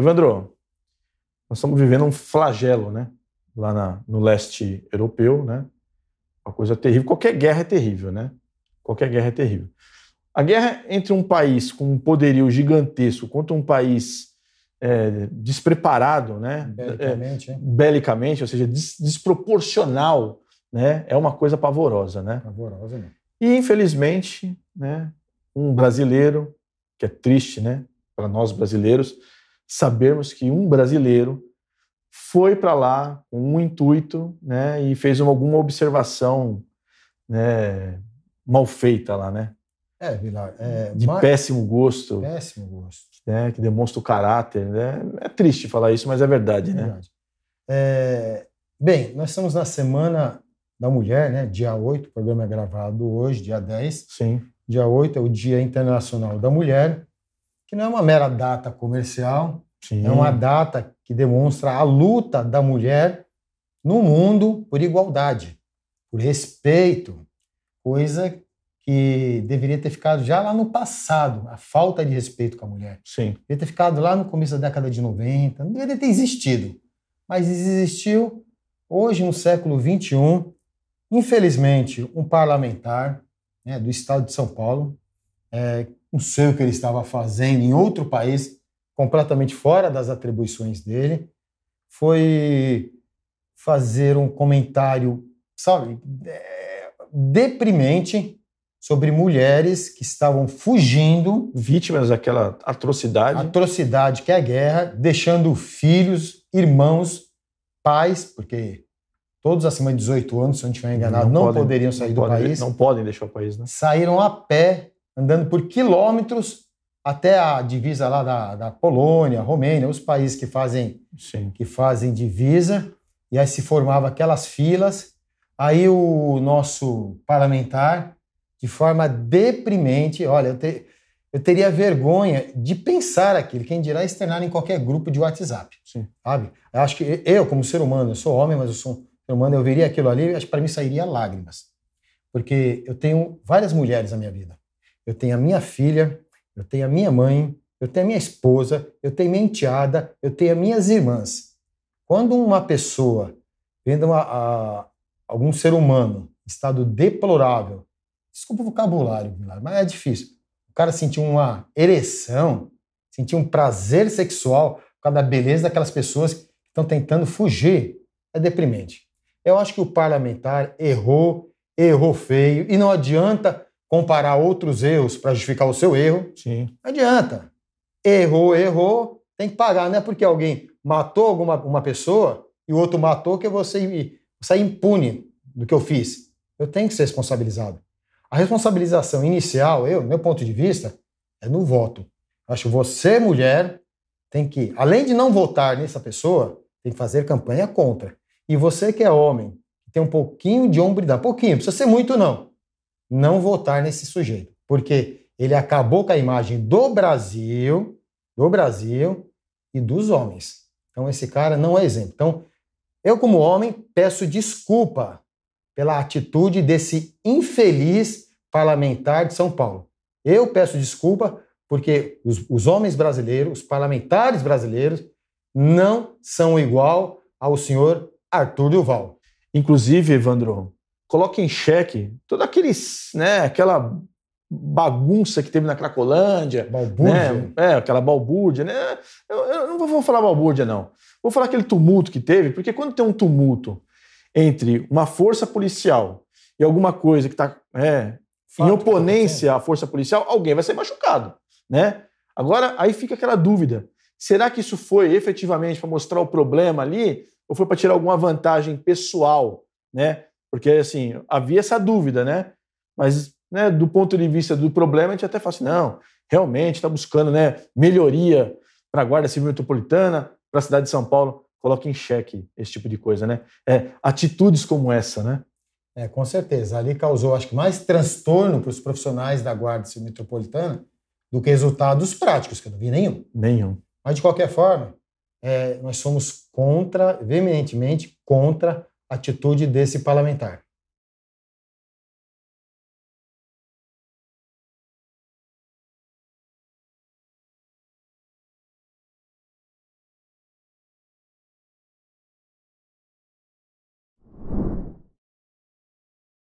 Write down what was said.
Evandro, nós estamos vivendo um flagelo, né? Lá na, no leste europeu, né? Uma coisa terrível. Qualquer guerra é terrível, né? Qualquer guerra é terrível. A guerra entre um país com um poderio gigantesco contra um país é, despreparado, né? Belicamente, é, belicamente ou seja, des desproporcional, né? É uma coisa pavorosa, né? Pavorosa, né? E infelizmente, né? Um brasileiro, que é triste, né? Para nós brasileiros, sabermos que um brasileiro foi para lá com um intuito né, e fez uma, alguma observação né, mal feita lá, né? É, Vilar. É, de mas... péssimo gosto. Péssimo gosto. Né, que demonstra o caráter. Né? É triste falar isso, mas é verdade, é né? verdade. né? É... bem, nós estamos na Semana da Mulher, né? dia 8, o programa é gravado hoje, dia 10. Sim. Dia 8 é o Dia Internacional da Mulher que não é uma mera data comercial, Sim. é uma data que demonstra a luta da mulher no mundo por igualdade, por respeito, coisa que deveria ter ficado já lá no passado, a falta de respeito com a mulher. Sim. Deveria ter ficado lá no começo da década de 90, não deveria ter existido. Mas existiu hoje no século XXI, infelizmente, um parlamentar né, do estado de São Paulo, é, não sei o que ele estava fazendo em outro país, completamente fora das atribuições dele. Foi fazer um comentário, sabe, é, deprimente sobre mulheres que estavam fugindo. Vítimas daquela atrocidade. Atrocidade que é a guerra, deixando filhos, irmãos, pais, porque todos acima de 18 anos, se eu não estiver enganado, não, não podem, poderiam sair não do podem, país. Não podem deixar o país, né? Saíram a pé andando por quilômetros até a divisa lá da, da Polônia, Romênia, os países que fazem, Sim. que fazem divisa. E aí se formava aquelas filas. Aí o nosso parlamentar, de forma deprimente, olha, eu, te, eu teria vergonha de pensar aquilo, quem dirá externar em qualquer grupo de WhatsApp, Sim. sabe? Eu acho que eu, como ser humano, eu sou homem, mas eu sou um ser humano, eu veria aquilo ali, acho que para mim sairia lágrimas. Porque eu tenho várias mulheres na minha vida eu tenho a minha filha, eu tenho a minha mãe, eu tenho a minha esposa, eu tenho minha enteada, eu tenho as minhas irmãs. Quando uma pessoa, vendo uma, a, algum ser humano em estado deplorável, desculpa o vocabulário, mas é difícil, o cara sentiu uma ereção, sentiu um prazer sexual por causa da beleza daquelas pessoas que estão tentando fugir, é deprimente. Eu acho que o parlamentar errou, errou feio, e não adianta comparar outros erros para justificar o seu erro. Sim. Não adianta. Errou, errou, tem que pagar. Não é porque alguém matou alguma, uma pessoa e o outro matou que você sai impune do que eu fiz. Eu tenho que ser responsabilizado. A responsabilização inicial, eu, meu ponto de vista, é no voto. acho que você, mulher, tem que, além de não votar nessa pessoa, tem que fazer campanha contra. E você que é homem, tem um pouquinho de hombridade, pouquinho, não precisa ser muito não não votar nesse sujeito, porque ele acabou com a imagem do Brasil, do Brasil e dos homens. Então esse cara não é exemplo. Então eu como homem peço desculpa pela atitude desse infeliz parlamentar de São Paulo. Eu peço desculpa porque os, os homens brasileiros, os parlamentares brasileiros, não são igual ao senhor Arthur Duval. Inclusive, Evandro, coloca em xeque toda aqueles, né, aquela bagunça que teve na Cracolândia. Balbúrdia. Né? É, aquela balbúrdia, né? Eu, eu não vou falar balbúrdia, não. Vou falar aquele tumulto que teve, porque quando tem um tumulto entre uma força policial e alguma coisa que está é, em tá oponência à força policial, alguém vai ser machucado, né? Agora, aí fica aquela dúvida. Será que isso foi efetivamente para mostrar o problema ali ou foi para tirar alguma vantagem pessoal, né? Porque, assim, havia essa dúvida, né? Mas, né, do ponto de vista do problema, a gente até fala assim, não, realmente está buscando né, melhoria para a Guarda Civil Metropolitana, para a cidade de São Paulo. Coloca em xeque esse tipo de coisa, né? É, atitudes como essa, né? É, com certeza. Ali causou, acho que, mais transtorno para os profissionais da Guarda Civil Metropolitana do que resultados práticos, que eu não vi nenhum. Nenhum. Mas, de qualquer forma, é, nós somos contra, veementemente contra atitude desse parlamentar.